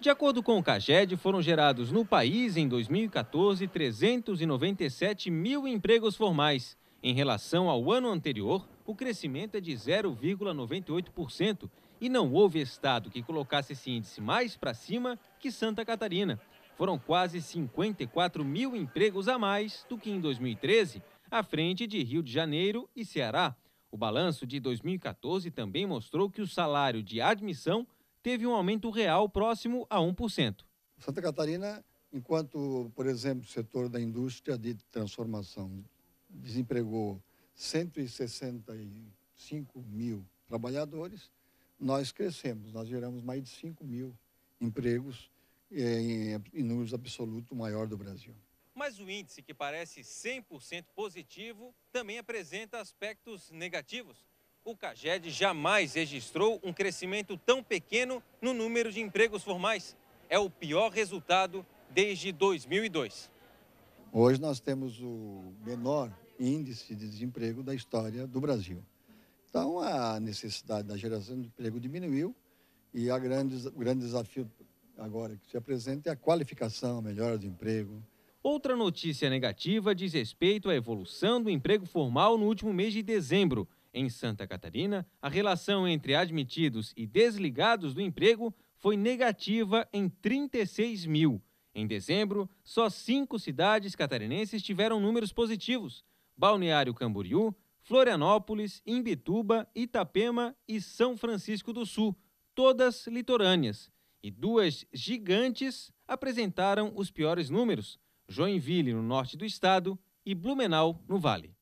De acordo com o CAGED, foram gerados no país, em 2014, 397 mil empregos formais. Em relação ao ano anterior, o crescimento é de 0,98% e não houve estado que colocasse esse índice mais para cima que Santa Catarina. Foram quase 54 mil empregos a mais do que em 2013, à frente de Rio de Janeiro e Ceará. O balanço de 2014 também mostrou que o salário de admissão teve um aumento real próximo a 1%. Santa Catarina, enquanto, por exemplo, o setor da indústria de transformação desempregou 165 mil trabalhadores, nós crescemos, nós geramos mais de 5 mil empregos eh, em, em números absoluto maior do Brasil. Mas o índice, que parece 100% positivo, também apresenta aspectos negativos o CAGED jamais registrou um crescimento tão pequeno no número de empregos formais. É o pior resultado desde 2002. Hoje nós temos o menor índice de desemprego da história do Brasil. Então, a necessidade da geração de emprego diminuiu e a grande, o grande desafio agora que se apresenta é a qualificação, a melhora do emprego. Outra notícia negativa diz respeito à evolução do emprego formal no último mês de dezembro. Em Santa Catarina, a relação entre admitidos e desligados do emprego foi negativa em 36 mil. Em dezembro, só cinco cidades catarinenses tiveram números positivos: Balneário Camboriú, Florianópolis, Imbituba, Itapema e São Francisco do Sul, todas litorâneas. E duas gigantes apresentaram os piores números: Joinville, no norte do estado, e Blumenau, no Vale.